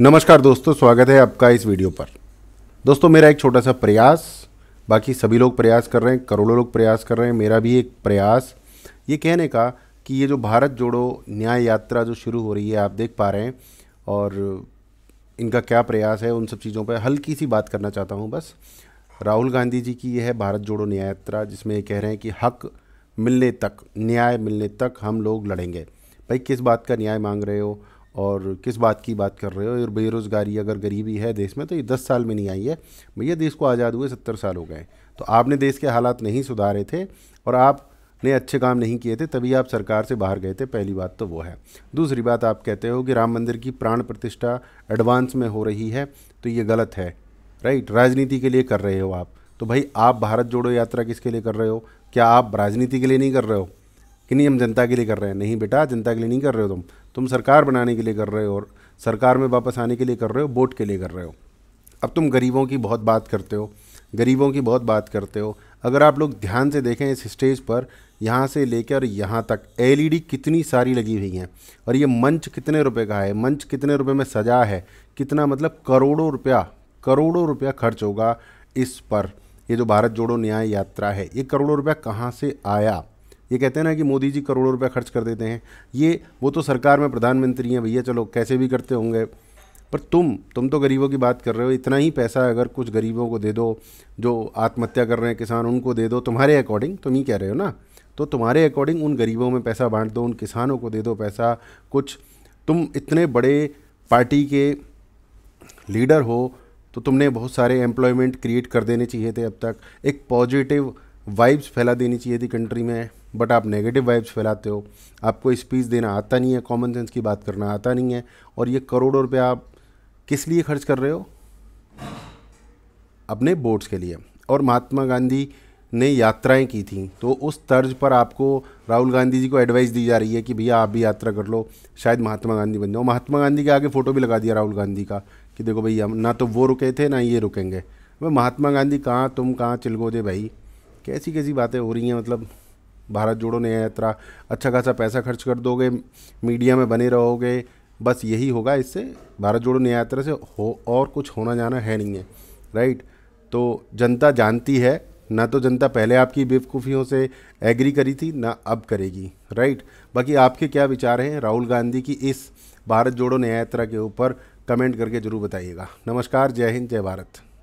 नमस्कार दोस्तों स्वागत है आपका इस वीडियो पर दोस्तों मेरा एक छोटा सा प्रयास बाकी सभी लोग प्रयास कर रहे हैं करोड़ों लोग प्रयास कर रहे हैं मेरा भी एक प्रयास ये कहने का कि ये जो भारत जोड़ो न्याय यात्रा जो शुरू हो रही है आप देख पा रहे हैं और इनका क्या प्रयास है उन सब चीज़ों पर हल्की सी बात करना चाहता हूँ बस राहुल गांधी जी की यह है भारत जोड़ो न्याय यात्रा जिसमें ये कह रहे हैं कि हक मिलने तक न्याय मिलने तक हम लोग लड़ेंगे भाई किस बात का न्याय मांग रहे हो और किस बात की बात कर रहे हो और बेरोज़गारी अगर गरीबी है देश में तो ये दस साल में नहीं आई है भैया देश को आज़ाद हुए सत्तर साल हो गए तो आपने देश के हालात नहीं सुधारे थे और आप ने अच्छे काम नहीं किए थे तभी आप सरकार से बाहर गए थे पहली बात तो वो है दूसरी बात आप कहते हो कि राम मंदिर की प्राण प्रतिष्ठा एडवांस में हो रही है तो ये गलत है राइट राजनीति के लिए कर रहे हो आप तो भाई आप भारत जोड़ो यात्रा किसके लिए कर रहे हो क्या आप राजनीति के लिए नहीं कर रहे हो कि नहीं हम जनता के लिए कर रहे हैं नहीं बेटा जनता के लिए नहीं कर रहे हो तुम तुम सरकार बनाने के लिए कर रहे हो और सरकार में वापस आने के लिए कर रहे हो वोट के लिए कर रहे हो अब तुम गरीबों की बहुत बात करते हो गरीबों की बहुत बात करते हो अगर आप लोग ध्यान से देखें इस स्टेज पर यहाँ से लेकर यहाँ तक एल कितनी सारी लगी हुई हैं और ये मंच कितने रुपए का है मंच कितने रुपए में सजा है कितना मतलब करोड़ों रुपया करोड़ों रुपया खर्च होगा इस पर ये जो भारत जोड़ो न्याय यात्रा है ये करोड़ों रुपया कहाँ से आया ये कहते हैं ना कि मोदी जी करोड़ों रुपया खर्च कर देते हैं ये वो तो सरकार में प्रधानमंत्री हैं भैया चलो कैसे भी करते होंगे पर तुम तुम तो गरीबों की बात कर रहे हो इतना ही पैसा अगर कुछ गरीबों को दे दो जो आत्महत्या कर रहे हैं किसान उनको दे दो तुम्हारे अकॉर्डिंग तुम ही कह रहे हो ना तो तुम्हारे अकॉर्डिंग उन गरीबों में पैसा बांट दो उन किसानों को दे दो पैसा कुछ तुम इतने बड़े पार्टी के लीडर हो तो तुमने बहुत सारे एम्प्लॉयमेंट क्रिएट कर देने चाहिए थे अब तक एक पॉजिटिव वाइब्स फैला देनी चाहिए थी कंट्री में बट आप नेगेटिव वाइब्स फैलाते हो आपको स्पीच देना आता नहीं है कॉमन सेंस की बात करना आता नहीं है और ये करोड़ों रुपये आप किस लिए खर्च कर रहे हो अपने बोर्ड्स के लिए और महात्मा गांधी ने यात्राएं की थी तो उस तर्ज पर आपको राहुल गांधी जी को एडवाइस दी जा रही है कि भैया आप भी यात्रा कर लो शायद महात्मा गांधी बन जाओ महात्मा गांधी के आगे फ़ोटो भी लगा दिया राहुल गांधी का कि देखो भैया ना तो वो रुके थे ना ये रुकेंगे भाई महात्मा गांधी कहाँ तुम कहाँ दे भाई कैसी कैसी बातें हो रही हैं मतलब भारत जोड़ो न्याय यात्रा अच्छा खासा पैसा खर्च कर दोगे मीडिया में बने रहोगे बस यही होगा इससे भारत जोड़ो न्याय यात्रा से हो और कुछ होना जाना है नहीं है राइट तो जनता जानती है ना तो जनता पहले आपकी बेवकूफ़ियों से एग्री करी थी ना अब करेगी राइट बाकी आपके क्या विचार हैं राहुल गांधी की इस भारत जोड़ो न्याय यात्रा के ऊपर कमेंट करके ज़रूर बताइएगा नमस्कार जय हिंद जय भारत